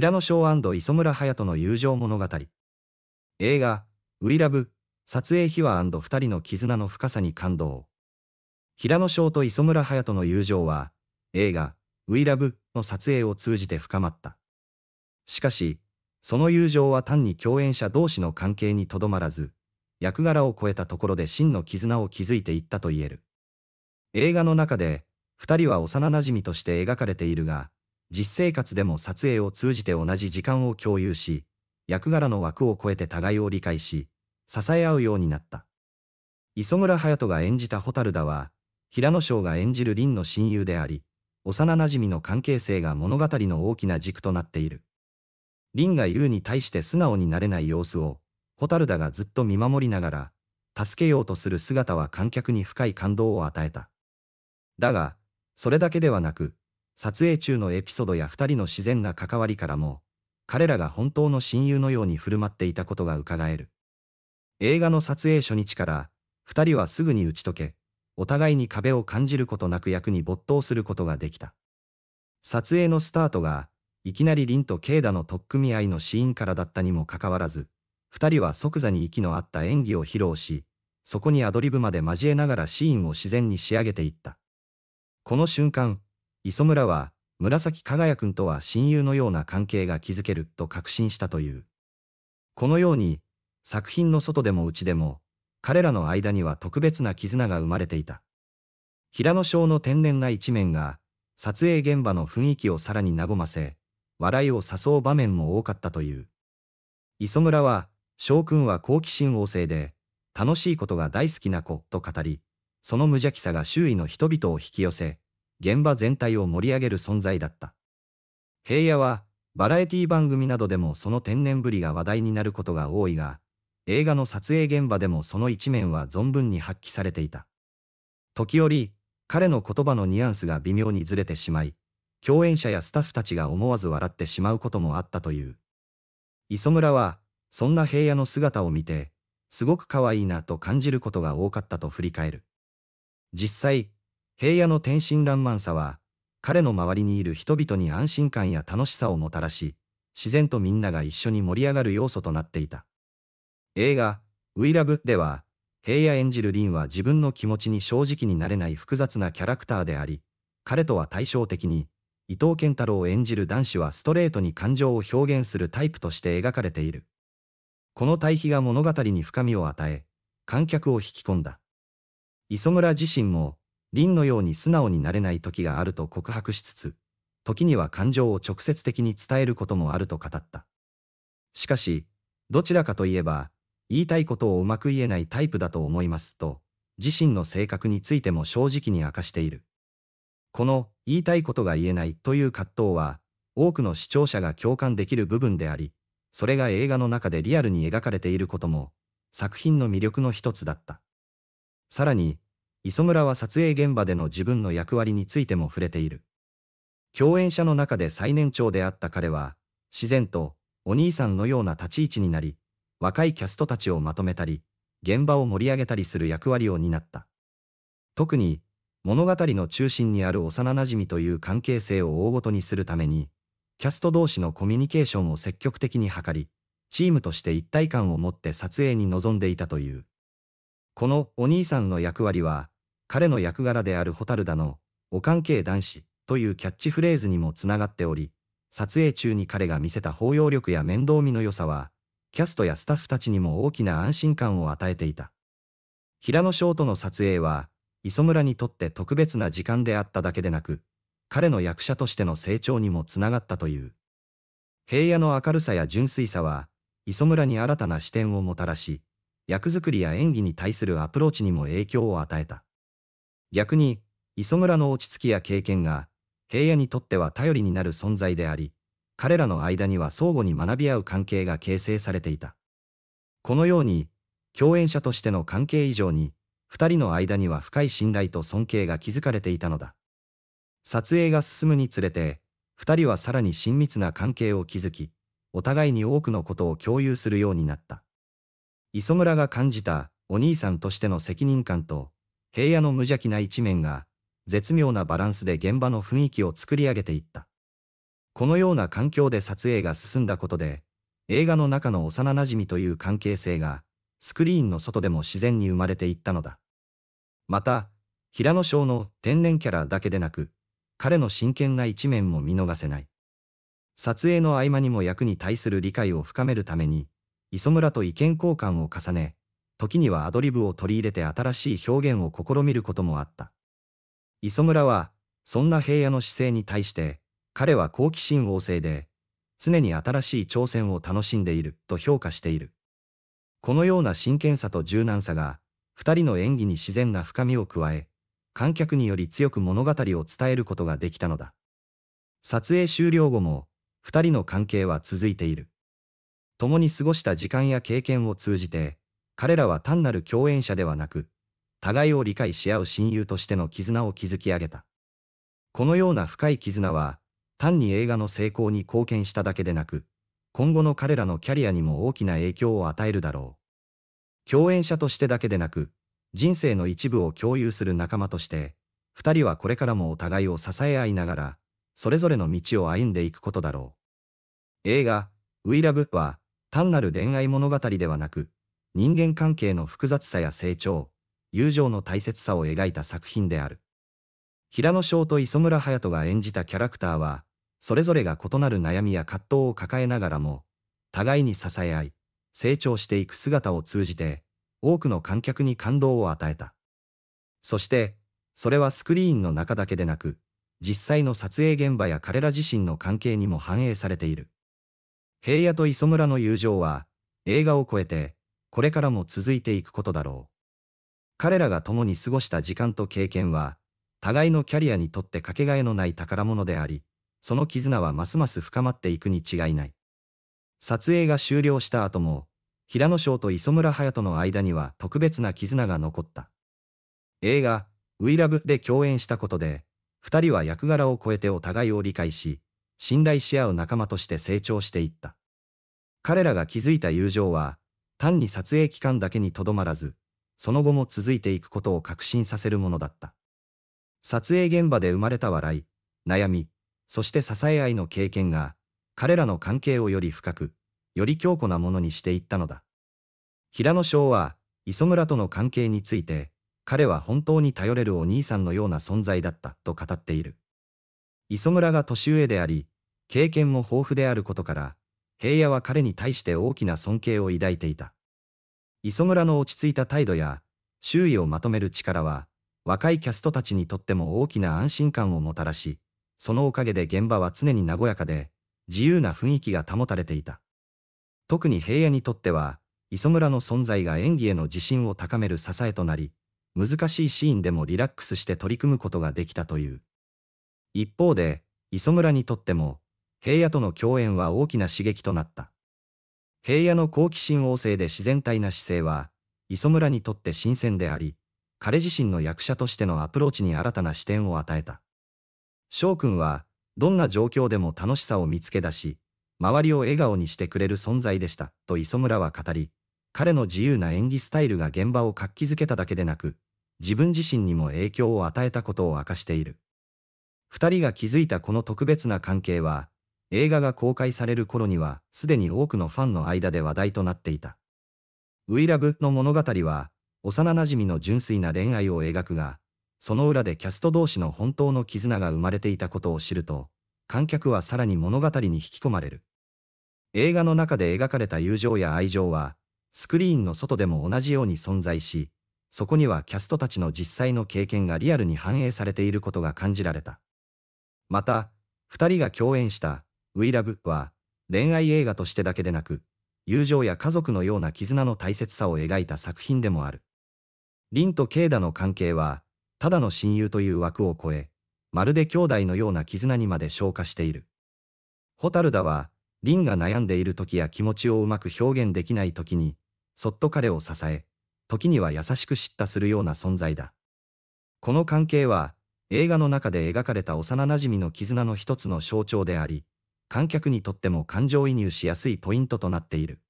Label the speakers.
Speaker 1: 平野翔磯村隼人の友情物語。映画、ウィラブ、撮影秘話2人の絆の深さに感動。平野翔と磯村隼人の友情は、映画、ウィラブの撮影を通じて深まった。しかし、その友情は単に共演者同士の関係にとどまらず、役柄を超えたところで真の絆を築いていったと言える。映画の中で、二人は幼馴染として描かれているが、実生活でも撮影を通じて同じ時間を共有し、役柄の枠を超えて互いを理解し、支え合うようになった。磯村隼人が演じた蛍田は、平野翔が演じる凛の親友であり、幼馴染の関係性が物語の大きな軸となっている。凛が優に対して素直になれない様子を、蛍田がずっと見守りながら、助けようとする姿は観客に深い感動を与えた。だが、それだけではなく、撮影中のエピソードや二人の自然な関わりからも、彼らが本当の親友のように振る舞っていたことが伺える。映画の撮影初日から、二人はすぐに打ち解け、お互いに壁を感じることなく役に没頭することができた。撮影のスタートが、いきなり凛とイダの特組合のシーンからだったにもかかわらず、二人は即座に息の合った演技を披露し、そこにアドリブまで交えながらシーンを自然に仕上げていった。この瞬間、磯村は、紫輝くんとは親友のような関係が築けると確信したという。このように、作品の外でも内でも、彼らの間には特別な絆が生まれていた。平野翔の天然な一面が、撮影現場の雰囲気をさらに和ませ、笑いを誘う場面も多かったという。磯村は、翔くんは好奇心旺盛で、楽しいことが大好きな子と語り、その無邪気さが周囲の人々を引き寄せ、現場全体を盛り上げる存在だった。平野は、バラエティ番組などでもその天然ぶりが話題になることが多いが、映画の撮影現場でもその一面は存分に発揮されていた。時折、彼の言葉のニュアンスが微妙にずれてしまい、共演者やスタッフたちが思わず笑ってしまうこともあったという。磯村は、そんな平野の姿を見て、すごく可愛いなと感じることが多かったと振り返る。実際、平野の天真爛漫さは、彼の周りにいる人々に安心感や楽しさをもたらし、自然とみんなが一緒に盛り上がる要素となっていた。映画、ウィラブでは、平野演じるリンは自分の気持ちに正直になれない複雑なキャラクターであり、彼とは対照的に、伊藤健太郎を演じる男子はストレートに感情を表現するタイプとして描かれている。この対比が物語に深みを与え、観客を引き込んだ。磯村自身も、凛のように素直になれない時があると告白しつつ、時には感情を直接的に伝えることもあると語った。しかし、どちらかといえば、言いたいことをうまく言えないタイプだと思いますと、自身の性格についても正直に明かしている。この言いたいことが言えないという葛藤は、多くの視聴者が共感できる部分であり、それが映画の中でリアルに描かれていることも、作品の魅力の一つだった。さらに、磯村は撮影現場での自分の役割についても触れている。共演者の中で最年長であった彼は、自然とお兄さんのような立ち位置になり、若いキャストたちをまとめたり、現場を盛り上げたりする役割を担った。特に、物語の中心にある幼馴染という関係性を大ごとにするために、キャスト同士のコミュニケーションを積極的に図り、チームとして一体感を持って撮影に臨んでいたという。このお兄さんの役割は、彼の役柄である蛍田の、お関係男子というキャッチフレーズにもつながっており、撮影中に彼が見せた包容力や面倒見の良さは、キャストやスタッフたちにも大きな安心感を与えていた。平野翔との撮影は、磯村にとって特別な時間であっただけでなく、彼の役者としての成長にもつながったという。平野の明るさや純粋さは、磯村に新たな視点をもたらし、役作りや演技に対するアプローチにも影響を与えた。逆に、磯村の落ち着きや経験が、平野にとっては頼りになる存在であり、彼らの間には相互に学び合う関係が形成されていた。このように、共演者としての関係以上に、二人の間には深い信頼と尊敬が築かれていたのだ。撮影が進むにつれて、二人はさらに親密な関係を築き、お互いに多くのことを共有するようになった。磯村が感じたお兄さんとしての責任感と、平野の無邪気な一面が、絶妙なバランスで現場の雰囲気を作り上げていった。このような環境で撮影が進んだことで、映画の中の幼馴染という関係性が、スクリーンの外でも自然に生まれていったのだ。また、平野翔の天然キャラだけでなく、彼の真剣な一面も見逃せない。撮影の合間にも役に対する理解を深めるために、磯村と意見交換を重ね、時にはアドリブを取り入れて新しい表現を試みることもあった。磯村は、そんな平野の姿勢に対して、彼は好奇心旺盛で、常に新しい挑戦を楽しんでいると評価している。このような真剣さと柔軟さが、二人の演技に自然な深みを加え、観客により強く物語を伝えることができたのだ。撮影終了後も、二人の関係は続いている。共に過ごした時間や経験を通じて、彼らは単なる共演者ではなく、互いを理解し合う親友としての絆を築き上げた。このような深い絆は、単に映画の成功に貢献しただけでなく、今後の彼らのキャリアにも大きな影響を与えるだろう。共演者としてだけでなく、人生の一部を共有する仲間として、二人はこれからもお互いを支え合いながら、それぞれの道を歩んでいくことだろう。映画、We Love は、単なる恋愛物語ではなく、人間関係の複雑さや成長、友情の大切さを描いた作品である。平野翔と磯村隼人が演じたキャラクターは、それぞれが異なる悩みや葛藤を抱えながらも、互いに支え合い、成長していく姿を通じて、多くの観客に感動を与えた。そして、それはスクリーンの中だけでなく、実際の撮影現場や彼ら自身の関係にも反映されている。平野と磯村の友情は、映画を超えて、これからも続いていくことだろう。彼らが共に過ごした時間と経験は、互いのキャリアにとってかけがえのない宝物であり、その絆はますます深まっていくに違いない。撮影が終了した後も、平野翔と磯村隼人の間には特別な絆が残った。映画、ウィラブで共演したことで、二人は役柄を超えてお互いを理解し、信頼し合う仲間として成長していった。彼らが築いた友情は、単に撮影期間だけにとどまらず、その後も続いていくことを確信させるものだった。撮影現場で生まれた笑い、悩み、そして支え合いの経験が、彼らの関係をより深く、より強固なものにしていったのだ。平野翔は、磯村との関係について、彼は本当に頼れるお兄さんのような存在だったと語っている。磯村が年上であり、経験も豊富であることから、平野は彼に対して大きな尊敬を抱いていた。磯村の落ち着いた態度や、周囲をまとめる力は、若いキャストたちにとっても大きな安心感をもたらし、そのおかげで現場は常に和やかで、自由な雰囲気が保たれていた。特に平野にとっては、磯村の存在が演技への自信を高める支えとなり、難しいシーンでもリラックスして取り組むことができたという。一方で、磯村にとっても、平野との共演は大きな刺激となった。平野の好奇心旺盛で自然体な姿勢は、磯村にとって新鮮であり、彼自身の役者としてのアプローチに新たな視点を与えた。翔くんは、どんな状況でも楽しさを見つけ出し、周りを笑顔にしてくれる存在でした、と磯村は語り、彼の自由な演技スタイルが現場を活気づけただけでなく、自分自身にも影響を与えたことを明かしている。二人が築いたこの特別な関係は、映画が公開される頃にはすでに多くのファンの間で話題となっていた。ウイラブの物語は、幼馴染の純粋な恋愛を描くが、その裏でキャスト同士の本当の絆が生まれていたことを知ると、観客はさらに物語に引き込まれる。映画の中で描かれた友情や愛情は、スクリーンの外でも同じように存在し、そこにはキャストたちの実際の経験がリアルに反映されていることが感じられた。また、二人が共演したウィラブは恋愛映画としてだけでなく、友情や家族のような絆の大切さを描いた作品でもある。リンとケイダの関係は、ただの親友という枠を超え、まるで兄弟のような絆にまで昇華している。ホタルダは、リンが悩んでいる時や気持ちをうまく表現できない時に、そっと彼を支え、時には優しく叱咤するような存在だ。この関係は、映画の中で描かれた幼馴染の絆の一つの象徴であり、観客にとっても感情移入しやすいポイントとなっている。